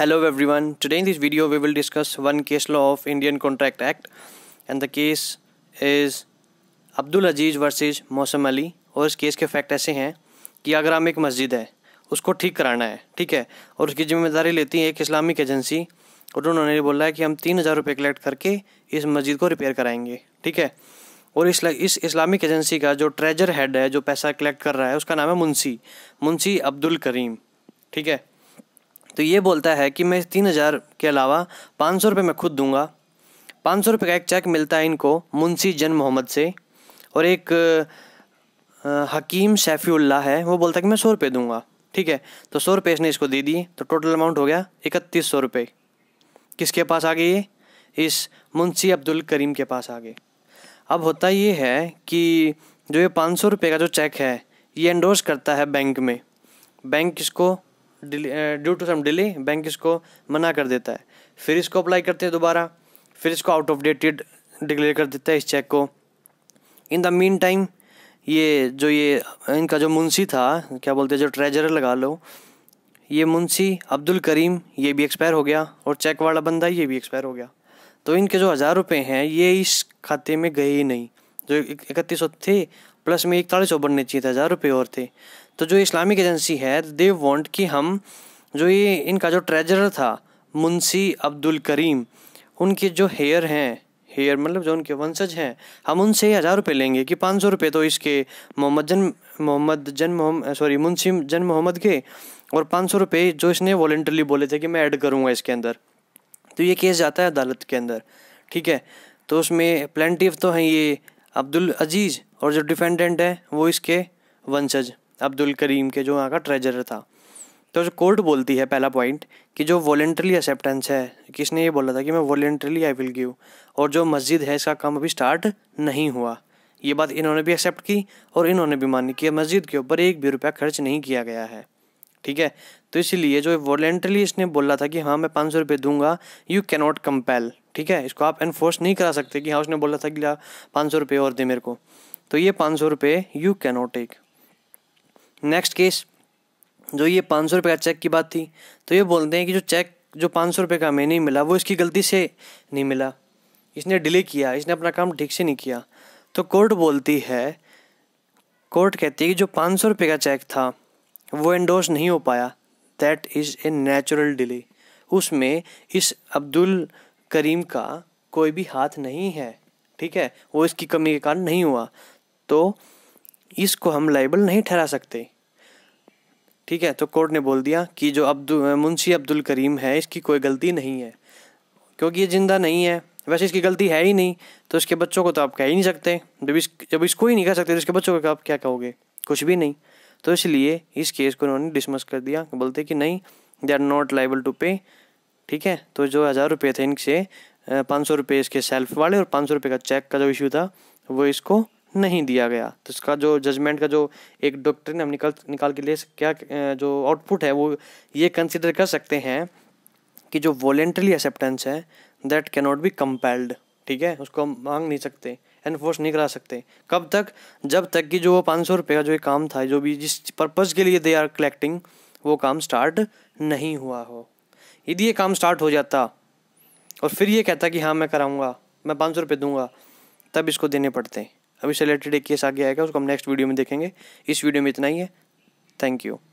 Hello everyone, today in this video we will discuss one case law of Indian Contract Act and the case is Abdul Aziz versus Mausam Ali और इस case के fact ऐसे हैं कि अगर हम एक मस्जिद है उसको ठीक कराना है ठीक है और उसकी जिम्मेदारी लेती है एक इस्लामिक एजेंसी और उन्होंने बोला है कि हम तीन हज़ार रुपये कलेक्ट करके इस मस्जिद को रिपेयर कराएंगे ठीक है और इस इस इस्लामिक एजेंसी का जो ट्रेजर हेड है जो पैसा कलेक्ट कर रहा है उसका नाम है मुंशी मुंशी अब्दुल करीम ठीक है तो ये बोलता है कि मैं तीन हज़ार के अलावा पाँच सौ रुपये मैं खुद दूंगा पाँच सौ रुपये का एक चेक मिलता है इनको मुंशी जन मोहम्मद से और एक हकीम सैफ़ीउल्ला है वो बोलता है कि मैं सौ रुपये दूंगा ठीक है तो सौ रुपये इसने इसको दे दिए तो टोटल अमाउंट हो गया इकतीस सौ रुपये किसके पास आ गए ये इस मुंशी अब्दुल करीम के पास आ गए अब होता ये है कि जो ये पाँच सौ रुपये का जो चेक है ये एंडोर्स करता है बैंक में बैंक इसको due to some delay bank इसको मना कर देता है फिर इसको अप्लाई करते हैं दोबारा फिर इसको आउट ऑफ डेटेड डिक्लेयर कर देता है इस चेक को इन द मीन टाइम ये जो ये इनका जो मुंशी था क्या बोलते हैं जो ट्रेजर लगा लो ये मुंशी अब्दुल करीम ये भी एक्सपायर हो गया और चेक वाला बंदा ये भी एक्सपायर हो गया तो इनके जो हज़ार रुपये हैं ये इस खाते में गए ही नहीं जो इकतीस सौ थे प्लस में इकतालीस सौ बनने चाहिए थे हज़ार रुपये और थे तो जो इस्लामिक एजेंसी है दे वांट कि हम जो ये इनका जो ट्रेजरर था मुंशी अब्दुल करीम उनके जो हेयर हैं हेयर मतलब जो उनके वंशज हैं हम उनसे ही हज़ार रुपये लेंगे कि पाँच सौ रुपये तो इसके मोहम्मद जन मोहम्मद जन मोहम्मद सॉरी मुंशी जन मोहम्मद के और पाँच सौ रुपये जो इसने वॉल्टरली बोले थे कि मैं ऐड करूँगा इसके अंदर तो ये केस जाता है अदालत के अंदर ठीक है तो उसमें प्लेंटिव तो हैं ये अब्दुल अजीज़ और जो डिफेंडेंट है वो इसके वंशज अब्दुल करीम के जो वहाँ का ट्रेजर था तो जो कोर्ट बोलती है पहला पॉइंट कि जो वॉलेंट्रली एक्सेप्टेंस है किसने ये बोला था कि मैं वॉलेंट्रली आई विल गिव और जो मस्जिद है इसका काम अभी स्टार्ट नहीं हुआ ये बात इन्होंने भी एक्सेप्ट की और इन्होंने भी मानी कि मस्जिद के ऊपर एक भी रुपया खर्च नहीं किया गया है ठीक है तो इसलिए जो वॉलेंट्रली इसने बोला था कि हाँ मैं पाँच सौ रुपये दूंगा यू कैनॉट कंपेल ठीक है इसको आप एनफोर्स नहीं करा सकते कि हाँ उसने बोला था कि पाँच सौ रुपये और दे मेरे को तो ये पाँच सौ रुपये you cannot take next case जो ये पाँच सौ रुपये का चेक की बात थी तो ये बोलते हैं कि जो चेक जो पाँच सौ रुपये का हमें नहीं मिला वो इसकी गलती से नहीं मिला इसने डिले किया इसने अपना काम ठीक से नहीं किया तो कोर्ट बोलती है कोर्ट कहती है कि जो पाँच सौ रुपये का चेक था वो एंडोर्स नहीं हो पाया that is a natural delay उसमें इस अब्दुल करीम का कोई भी हाथ नहीं है ठीक है वो इसकी कमी के कारण नहीं हुआ तो इसको हम लाइबल नहीं ठहरा सकते ठीक है तो कोर्ट ने बोल दिया कि जो अब्दुल मुंशी अब्दुल करीम है इसकी कोई गलती नहीं है क्योंकि ये ज़िंदा नहीं है वैसे इसकी गलती है ही नहीं तो इसके बच्चों को तो आप कह ही नहीं सकते जब इस जब इसको ही नहीं कह सकते तो इसके बच्चों को आप क्या कहोगे कुछ भी नहीं तो इसलिए इस केस को उन्होंने डिसमस कर दिया बोलते कि नहीं they are not liable to pay ठीक है तो जो हज़ार रुपये थे इनसे पाँच सौ रुपये इसके सेल्फ वाले और पाँच सौ रुपये का चेक का जो इशू था वो इसको नहीं दिया गया तो इसका जो जजमेंट का जो एक डॉक्टर हम निकल निकाल के लिए क्या जो आउटपुट है वो ये कंसिडर कर सकते हैं कि जो वॉलेंट्री एक्सेप्टेंस है दैट नॉट बी कंपेल्ड ठीक है उसको हम मांग नहीं सकते एनफोर्स नहीं करा सकते कब तक जब तक कि जो वो पाँच सौ रुपये का जो एक काम था जो भी जिस पर्पज़ के लिए दे आर कलेक्टिंग वो काम स्टार्ट नहीं हुआ हो यदि ये काम स्टार्ट हो जाता और फिर ये कहता कि हाँ मैं कराऊँगा मैं पाँच सौ रुपये दूंगा तब इसको देने पड़ते हैं अभी इससे रिलेटेड एक केस आगे आएगा उसको हम नेक्स्ट वीडियो में देखेंगे इस वीडियो में इतना ही है थैंक यू